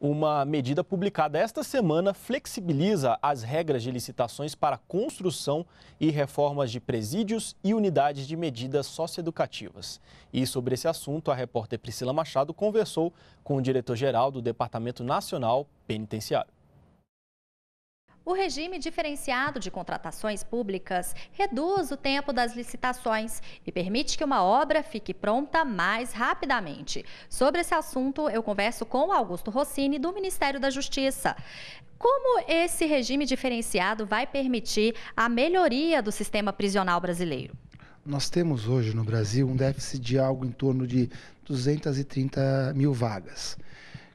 Uma medida publicada esta semana flexibiliza as regras de licitações para construção e reformas de presídios e unidades de medidas socioeducativas. E sobre esse assunto, a repórter Priscila Machado conversou com o diretor-geral do Departamento Nacional Penitenciário. O regime diferenciado de contratações públicas reduz o tempo das licitações e permite que uma obra fique pronta mais rapidamente. Sobre esse assunto, eu converso com Augusto Rossini, do Ministério da Justiça. Como esse regime diferenciado vai permitir a melhoria do sistema prisional brasileiro? Nós temos hoje no Brasil um déficit de algo em torno de 230 mil vagas.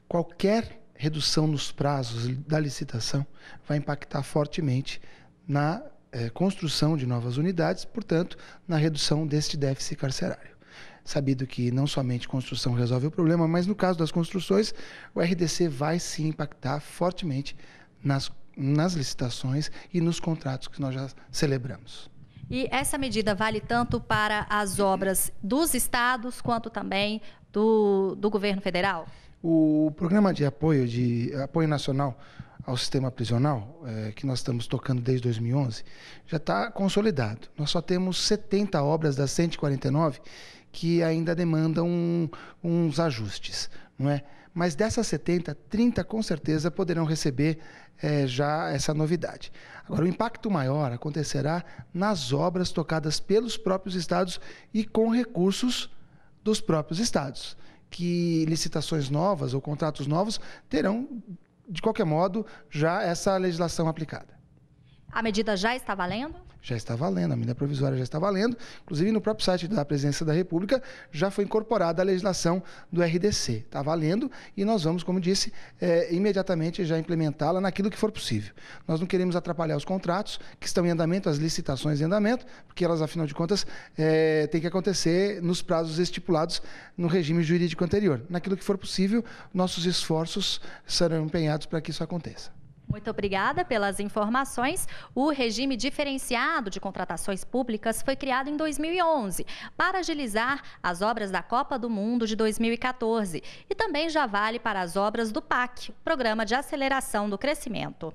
Qualquer redução nos prazos da licitação vai impactar fortemente na eh, construção de novas unidades, portanto, na redução deste déficit carcerário. Sabido que não somente construção resolve o problema, mas no caso das construções, o RDC vai se impactar fortemente nas, nas licitações e nos contratos que nós já celebramos. E essa medida vale tanto para as obras dos estados quanto também do, do governo federal? O programa de apoio, de apoio nacional ao sistema prisional, é, que nós estamos tocando desde 2011, já está consolidado. Nós só temos 70 obras das 149 que ainda demandam um, uns ajustes, não é? mas dessas 70, 30 com certeza poderão receber é, já essa novidade. Agora, o impacto maior acontecerá nas obras tocadas pelos próprios estados e com recursos dos próprios estados, que licitações novas ou contratos novos terão, de qualquer modo, já essa legislação aplicada. A medida já está valendo? já está valendo, a medida provisória já está valendo. Inclusive, no próprio site da Presidência da República já foi incorporada a legislação do RDC. Está valendo e nós vamos, como disse, é, imediatamente já implementá-la naquilo que for possível. Nós não queremos atrapalhar os contratos que estão em andamento, as licitações em andamento, porque elas, afinal de contas, é, têm que acontecer nos prazos estipulados no regime jurídico anterior. Naquilo que for possível, nossos esforços serão empenhados para que isso aconteça. Muito obrigada pelas informações. O regime diferenciado de contratações públicas foi criado em 2011 para agilizar as obras da Copa do Mundo de 2014 e também já vale para as obras do PAC, Programa de Aceleração do Crescimento.